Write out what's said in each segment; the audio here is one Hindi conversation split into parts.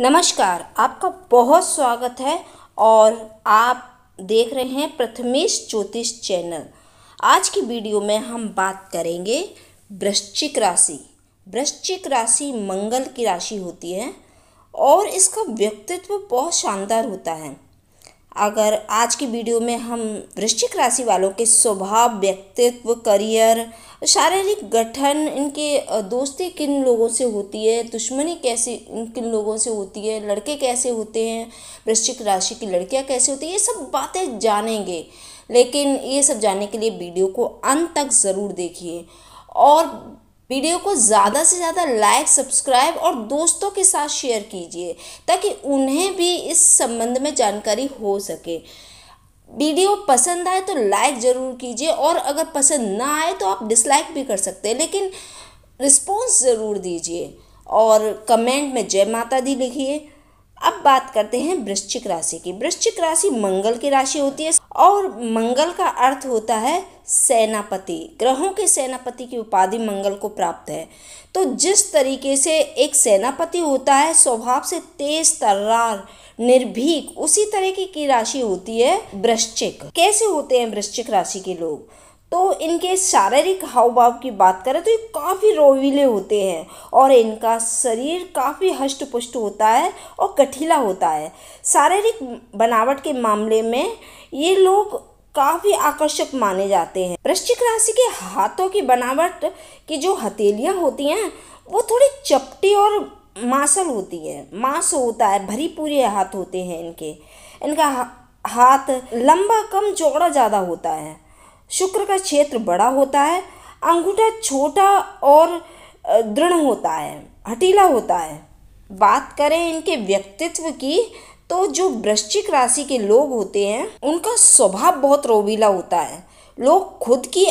नमस्कार आपका बहुत स्वागत है और आप देख रहे हैं प्रथमेश ज्योतिष चैनल आज की वीडियो में हम बात करेंगे वृश्चिक राशि वृश्चिक राशि मंगल की राशि होती है और इसका व्यक्तित्व बहुत शानदार होता है अगर आज की वीडियो में हम वृश्चिक राशि वालों के स्वभाव व्यक्तित्व करियर शारीरिक गठन इनके दोस्ती किन लोगों से होती है दुश्मनी कैसे किन लोगों से होती है लड़के कैसे होते हैं वृश्चिक राशि की लड़कियां कैसे होती है ये सब बातें जानेंगे लेकिन ये सब जानने के लिए वीडियो को अंत तक ज़रूर देखिए और वीडियो को ज़्यादा से ज़्यादा लाइक सब्सक्राइब और दोस्तों के साथ शेयर कीजिए ताकि उन्हें भी इस संबंध में जानकारी हो सके वीडियो पसंद आए तो लाइक ज़रूर कीजिए और अगर पसंद ना आए तो आप डिसलाइक भी कर सकते हैं लेकिन रिस्पॉन्स ज़रूर दीजिए और कमेंट में जय माता दी लिखिए अब बात करते हैं वृश्चिक राशि की वृश्चिक राशि मंगल की राशि होती है और मंगल का अर्थ होता है सेनापति ग्रहों के सेनापति की उपाधि मंगल को प्राप्त है तो जिस तरीके से एक सेनापति होता है स्वभाव से तेज तर्रार निर्भीक उसी तरह की, की राशि होती है वृश्चिक कैसे होते हैं वृश्चिक राशि के लोग तो इनके शारीरिक हाव भाव की बात करें तो ये काफ़ी रोविले होते हैं और इनका शरीर काफ़ी हष्ट पुष्ट होता है और कठिला होता है शारीरिक बनावट के मामले में ये लोग काफ़ी आकर्षक माने जाते हैं वृश्चिक राशि के हाथों की बनावट की जो हथेलियाँ होती हैं वो थोड़ी चपटी और मांसल होती है मांस होता है भरी पूरे हाथ होते हैं इनके इनका हाथ लंबा कम चौड़ा ज़्यादा होता है शुक्र का क्षेत्र बड़ा होता है अंगूठा छोटा और दृढ़ होता है हटीला होता है बात करें इनके व्यक्तित्व की तो जो वृश्चिक राशि के लोग होते हैं उनका स्वभाव बहुत रोबीला होता है लोग खुद की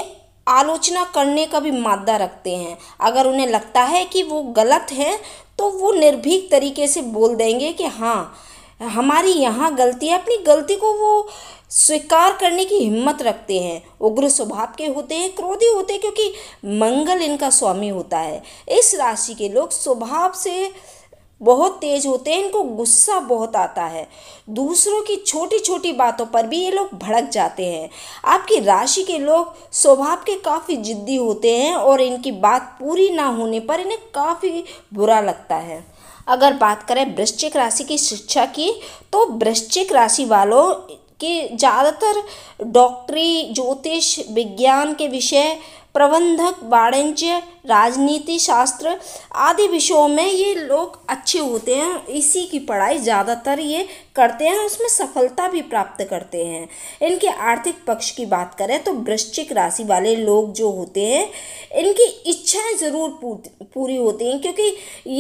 आलोचना करने का भी मादा रखते हैं अगर उन्हें लगता है कि वो गलत हैं तो वो निर्भीक तरीके से बोल देंगे कि हाँ हमारी यहाँ गलती है अपनी गलती को वो स्वीकार करने की हिम्मत रखते हैं उग्र स्वभाव के होते हैं क्रोधी होते हैं क्योंकि मंगल इनका स्वामी होता है इस राशि के लोग स्वभाव से बहुत तेज होते हैं इनको गुस्सा बहुत आता है दूसरों की छोटी छोटी बातों पर भी ये लोग भड़क जाते हैं आपकी राशि के लोग स्वभाव के काफ़ी जिद्दी होते हैं और इनकी बात पूरी ना होने पर इन्हें काफ़ी बुरा लगता है अगर बात करें वृश्चिक राशि की शिक्षा की तो वृश्चिक राशि वालों के ज़्यादातर डॉक्टरी ज्योतिष विज्ञान के विषय प्रबंधक वाणिज्य राजनीति शास्त्र आदि विषयों में ये लोग अच्छे होते हैं इसी की पढ़ाई ज़्यादातर ये करते हैं उसमें सफलता भी प्राप्त करते हैं इनके आर्थिक पक्ष की बात करें तो वृश्चिक राशि वाले लोग जो होते हैं इनकी इच्छाएं ज़रूर पूरी होती हैं क्योंकि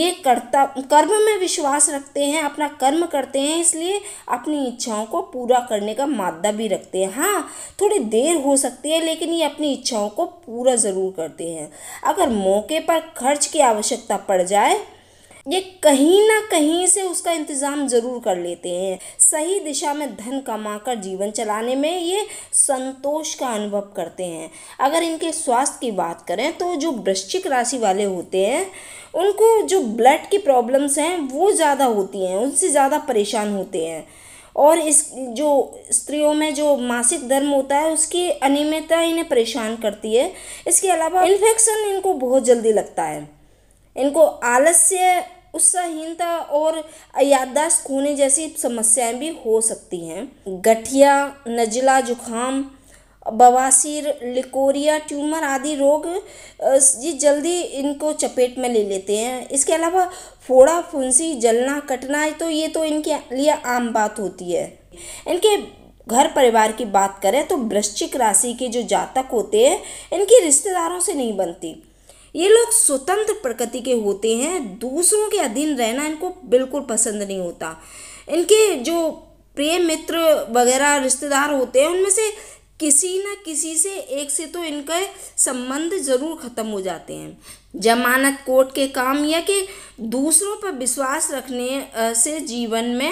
ये कर्ता कर्म में विश्वास रखते हैं अपना कर्म करते हैं इसलिए अपनी इच्छाओं को पूरा करने का मादा भी रखते हैं हाँ थोड़ी देर हो सकती है लेकिन ये अपनी इच्छाओं को पूरा ज़रूर करते हैं अगर मौके पर खर्च की आवश्यकता पड़ जाए ये कहीं ना कहीं से उसका इंतज़ाम ज़रूर कर लेते हैं सही दिशा में धन कमाकर जीवन चलाने में ये संतोष का अनुभव करते हैं अगर इनके स्वास्थ्य की बात करें तो जो वृश्चिक राशि वाले होते हैं उनको जो ब्लड की प्रॉब्लम्स हैं वो ज़्यादा होती हैं उनसे ज़्यादा परेशान होते हैं और इस जो स्त्रियों में जो मासिक धर्म होता है उसकी अनियमितता इन्हें परेशान करती है इसके अलावा इन्फेक्शन इनको बहुत जल्दी लगता है इनको आलस्य उत्साहनता और याददाश्त खोने जैसी समस्याएं भी हो सकती हैं गठिया नजला जुखाम बवासीर लिकोरिया ट्यूमर आदि रोग ये जल्दी इनको चपेट में ले लेते हैं इसके अलावा फोड़ा फुंसी जलना कटना तो ये तो इनके लिए आम बात होती है इनके घर परिवार की बात करें तो वृश्चिक राशि के जो जातक होते हैं इनकी रिश्तेदारों से नहीं बनती ये लोग स्वतंत्र प्रकृति के होते हैं दूसरों के अधीन रहना इनको बिल्कुल पसंद नहीं होता इनके जो प्रेम मित्र वगैरह रिश्तेदार होते हैं उनमें से किसी न किसी से एक से तो इनके संबंध ज़रूर ख़त्म हो जाते हैं जमानत कोर्ट के काम या कि दूसरों पर विश्वास रखने से जीवन में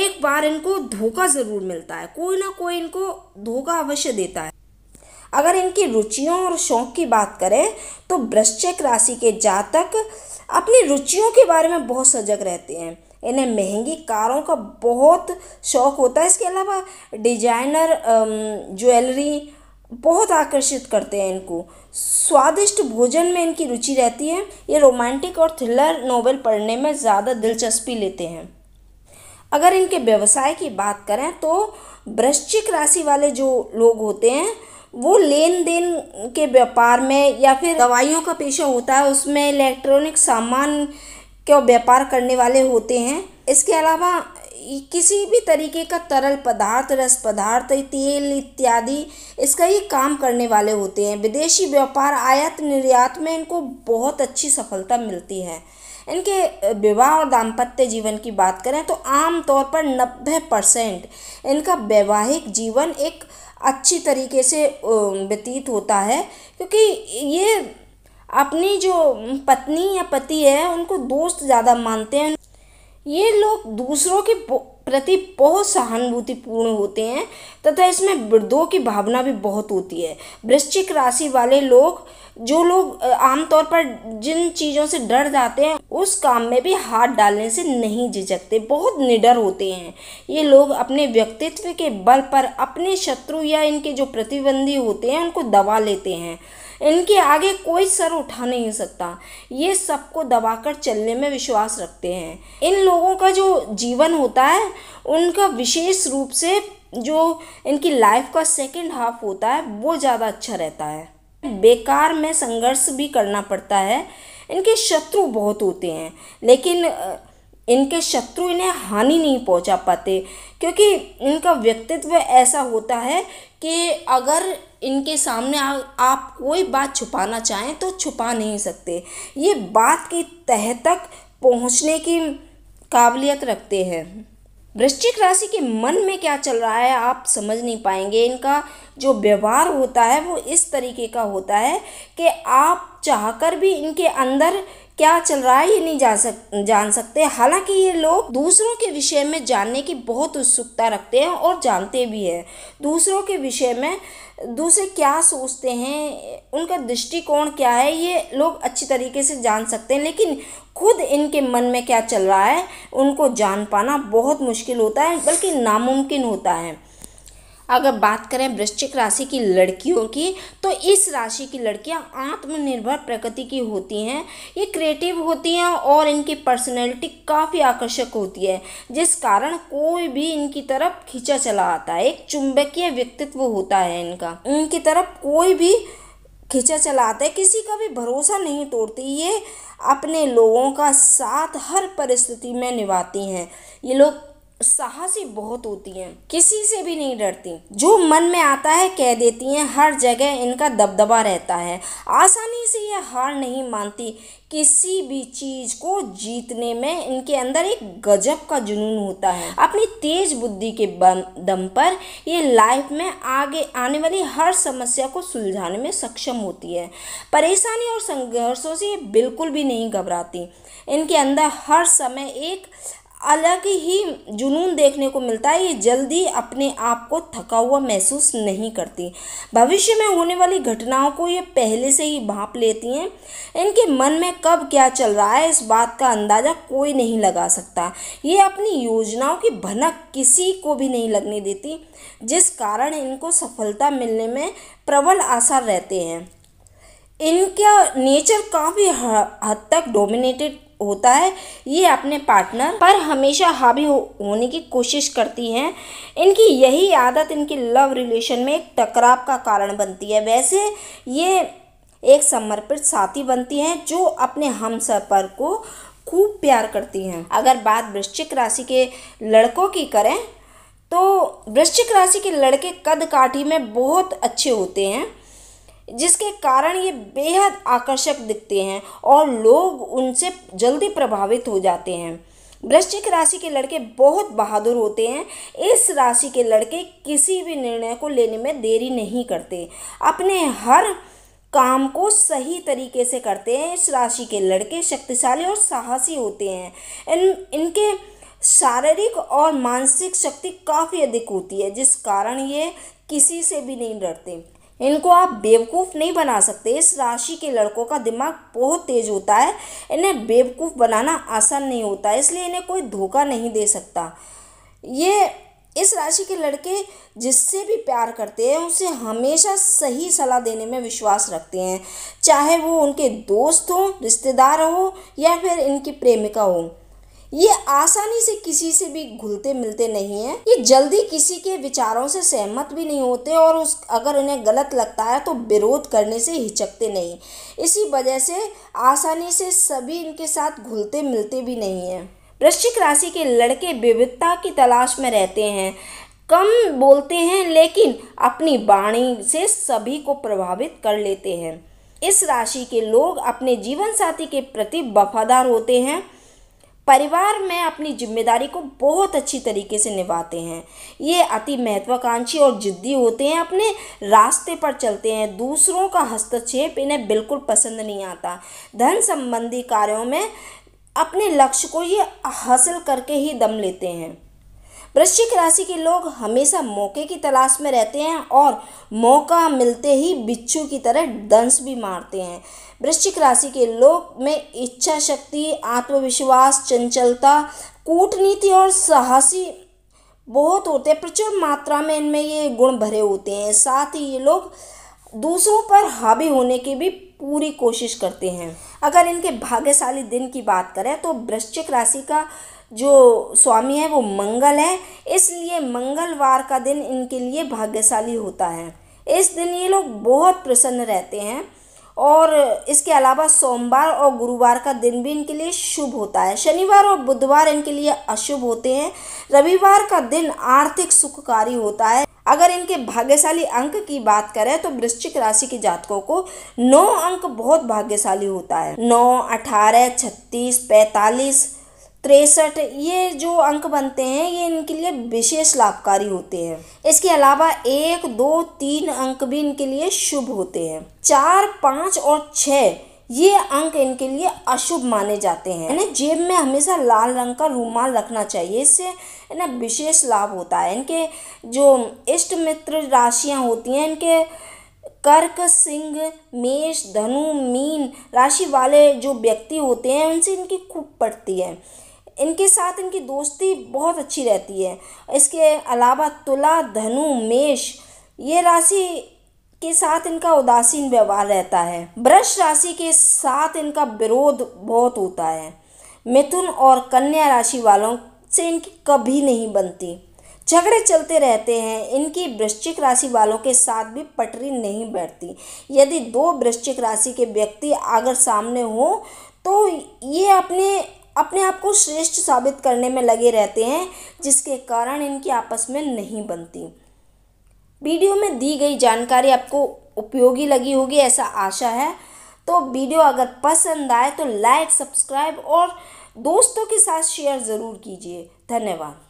एक बार इनको धोखा ज़रूर मिलता है कोई ना कोई इनको धोखा अवश्य देता है अगर इनकी रुचियों और शौक की बात करें तो वृश्चिक राशि के जातक अपनी रुचियों के बारे में बहुत सजग रहते हैं इन्हें महंगी कारों का बहुत शौक होता है इसके अलावा डिजाइनर ज्वेलरी बहुत आकर्षित करते हैं इनको स्वादिष्ट भोजन में इनकी रुचि रहती है ये रोमांटिक और थ्रिलर नोवेल पढ़ने में ज़्यादा दिलचस्पी लेते हैं अगर इनके व्यवसाय की बात करें तो वृश्चिक राशि वाले जो लोग होते हैं वो लेन देन के व्यापार में या फिर दवाइयों का पेशा होता है उसमें इलेक्ट्रॉनिक सामान का व्यापार करने वाले होते हैं इसके अलावा किसी भी तरीके का तरल पदार्थ रस पदार्थ तेल इत्यादि इसका ये काम करने वाले होते हैं विदेशी व्यापार आयात निर्यात में इनको बहुत अच्छी सफलता मिलती है इनके विवाह और दाम्पत्य जीवन की बात करें तो आम तौर पर नब्बे परसेंट इनका वैवाहिक जीवन एक अच्छी तरीके से व्यतीत होता है क्योंकि ये अपनी जो पत्नी या पति है उनको दोस्त ज़्यादा मानते हैं ये लोग दूसरों के प्रति बहुत सहानुभूतिपूर्ण होते हैं तथा इसमें वृद्धों की भावना भी बहुत होती है वृश्चिक राशि वाले लोग जो लोग आमतौर पर जिन चीज़ों से डर जाते हैं उस काम में भी हाथ डालने से नहीं झिझकते बहुत निडर होते हैं ये लोग अपने व्यक्तित्व के बल पर अपने शत्रु या इनके जो प्रतिबंधी होते हैं उनको दबा लेते हैं इनके आगे कोई सर उठा नहीं सकता ये सबको दबाकर चलने में विश्वास रखते हैं इन लोगों का जो जीवन होता है उनका विशेष रूप से जो इनकी लाइफ का सेकेंड हाफ होता है वो ज़्यादा अच्छा रहता है बेकार में संघर्ष भी करना पड़ता है इनके शत्रु बहुत होते हैं लेकिन इनके शत्रु इन्हें हानि नहीं पहुंचा पाते क्योंकि इनका व्यक्तित्व ऐसा होता है कि अगर इनके सामने आ, आप कोई बात छुपाना चाहें तो छुपा नहीं सकते ये बात की तह तक पहुंचने की काबिलियत रखते हैं वृश्चिक राशि के मन में क्या चल रहा है आप समझ नहीं पाएंगे इनका जो व्यवहार होता है वो इस तरीके का होता है कि आप चाहकर भी इनके अंदर क्या चल रहा है ये नहीं जा सक जान सकते हालांकि ये लोग दूसरों के विषय में जानने की बहुत उत्सुकता रखते हैं और जानते भी हैं दूसरों के विषय में दूसरे क्या सोचते हैं उनका दृष्टिकोण क्या है ये लोग अच्छी तरीके से जान सकते हैं लेकिन खुद इनके मन में क्या चल रहा है उनको जान पाना बहुत मुश्किल होता है बल्कि नामुमकिन होता है अगर बात करें वृश्चिक राशि की लड़कियों की तो इस राशि की लड़कियां आत्मनिर्भर प्रकृति की होती हैं ये क्रिएटिव होती हैं और इनकी पर्सनैलिटी काफ़ी आकर्षक होती है जिस कारण कोई भी इनकी तरफ खींचा चला आता है एक चुंबकीय व्यक्तित्व होता है इनका इनकी तरफ कोई भी खींचा चला आता है किसी का भी भरोसा नहीं तोड़ती ये अपने लोगों का साथ हर परिस्थिति में निभाती हैं ये लोग साहसी बहुत होती हैं किसी से भी नहीं डरती जो मन में आता है कह देती हैं हर जगह इनका दबदबा रहता है आसानी से यह हार नहीं मानती किसी भी चीज़ को जीतने में इनके अंदर एक गजब का जुनून होता है अपनी तेज बुद्धि के दम पर ये लाइफ में आगे आने वाली हर समस्या को सुलझाने में सक्षम होती है परेशानी और संघर्षों से ये बिल्कुल भी नहीं घबराती इनके अंदर हर समय एक अलग ही जुनून देखने को मिलता है ये जल्दी अपने आप को थका हुआ महसूस नहीं करती भविष्य में होने वाली घटनाओं को ये पहले से ही भाप लेती हैं इनके मन में कब क्या चल रहा है इस बात का अंदाज़ा कोई नहीं लगा सकता ये अपनी योजनाओं की भनक किसी को भी नहीं लगने देती जिस कारण इनको सफलता मिलने में प्रबल आसार रहते हैं इनका नेचर काफ़ी हद तक डोमिनेटेड होता है ये अपने पार्टनर पर हमेशा हावी हो, होने की कोशिश करती हैं इनकी यही आदत इनकी लव रिलेशन में एक टकराव का कारण बनती है वैसे ये एक समर्पित साथी बनती हैं जो अपने हम सफर को खूब प्यार करती हैं अगर बात वृश्चिक राशि के लड़कों की करें तो वृश्चिक राशि के लड़के कद काठी में बहुत अच्छे होते हैं जिसके कारण ये बेहद आकर्षक दिखते हैं और लोग उनसे जल्दी प्रभावित हो जाते हैं वृश्चिक राशि के लड़के बहुत बहादुर होते हैं इस राशि के लड़के किसी भी निर्णय को लेने में देरी नहीं करते अपने हर काम को सही तरीके से करते हैं इस राशि के लड़के शक्तिशाली और साहसी होते हैं इन इनके शारीरिक और मानसिक शक्ति काफ़ी अधिक होती है जिस कारण ये किसी से भी नहीं डरते इनको आप बेवकूफ़ नहीं बना सकते इस राशि के लड़कों का दिमाग बहुत तेज़ होता है इन्हें बेवकूफ़ बनाना आसान नहीं होता इसलिए इन्हें कोई धोखा नहीं दे सकता ये इस राशि के लड़के जिससे भी प्यार करते हैं उसे हमेशा सही सलाह देने में विश्वास रखते हैं चाहे वो उनके दोस्त हों रिश्तेदार हो या फिर इनकी प्रेमिका हो ये आसानी से किसी से भी घुलते मिलते नहीं है ये जल्दी किसी के विचारों से सहमत भी नहीं होते और उस अगर उन्हें गलत लगता है तो विरोध करने से हिचकते नहीं इसी वजह से आसानी से सभी इनके साथ घुलते मिलते भी नहीं हैं वृश्चिक राशि के लड़के विविधता की तलाश में रहते हैं कम बोलते हैं लेकिन अपनी वाणी से सभी को प्रभावित कर लेते हैं इस राशि के लोग अपने जीवन साथी के प्रति वफादार होते हैं परिवार में अपनी जिम्मेदारी को बहुत अच्छी तरीके से निभाते हैं ये अति महत्वाकांक्षी और जिद्दी होते हैं अपने रास्ते पर चलते हैं दूसरों का हस्तक्षेप इन्हें बिल्कुल पसंद नहीं आता धन संबंधी कार्यों में अपने लक्ष्य को ये हासिल करके ही दम लेते हैं वृश्चिक राशि के लोग हमेशा मौके की तलाश में रहते हैं और मौका मिलते ही बिच्छू की तरह दंश भी मारते हैं वृश्चिक राशि के लोग में इच्छा शक्ति आत्मविश्वास चंचलता कूटनीति और साहसी बहुत होते हैं प्रचुर मात्रा में इनमें ये गुण भरे होते हैं साथ ही ये लोग दूसरों पर हावी होने की भी पूरी कोशिश करते हैं अगर इनके भाग्यशाली दिन की बात करें तो वृश्चिक राशि का जो स्वामी है वो मंगल है इसलिए मंगलवार का दिन इनके लिए भाग्यशाली होता है इस दिन ये लोग बहुत प्रसन्न रहते हैं और इसके अलावा सोमवार और गुरुवार का दिन भी इनके लिए शुभ होता है शनिवार और बुधवार इनके लिए अशुभ होते हैं रविवार का दिन आर्थिक सुखकारी होता है अगर इनके भाग्यशाली अंक की बात करें तो वृश्चिक राशि के जातकों को नौ अंक बहुत भाग्यशाली होता है नौ अठारह छत्तीस पैंतालीस तिरसठ ये जो अंक बनते हैं ये इनके लिए विशेष लाभकारी होते हैं इसके अलावा एक दो तीन अंक भी इनके लिए शुभ होते हैं चार पाँच और छः ये अंक इनके लिए अशुभ माने जाते हैं यानी जेब में हमेशा लाल रंग का रूमाल रखना चाहिए इससे इन्हें विशेष लाभ होता है इनके जो इष्ट मित्र राशियाँ होती हैं इनके कर्क सिंह मेष धनु मीन राशि वाले जो व्यक्ति होते हैं उनसे इनकी खूब पड़ती है इनके साथ इनकी दोस्ती बहुत अच्छी रहती है इसके अलावा तुला धनु मेष ये राशि के साथ इनका उदासीन व्यवहार रहता है वृक्ष राशि के साथ इनका विरोध बहुत होता है मिथुन और कन्या राशि वालों से इनकी कभी नहीं बनती झगड़े चलते रहते हैं इनकी वृश्चिक राशि वालों के साथ भी पटरी नहीं बैठती यदि दो वृश्चिक राशि के व्यक्ति अगर सामने हो तो ये अपने अपने आप को श्रेष्ठ साबित करने में लगे रहते हैं जिसके कारण इनकी आपस में नहीं बनती वीडियो में दी गई जानकारी आपको उपयोगी लगी होगी ऐसा आशा है तो वीडियो अगर पसंद आए तो लाइक सब्सक्राइब और दोस्तों के साथ शेयर ज़रूर कीजिए धन्यवाद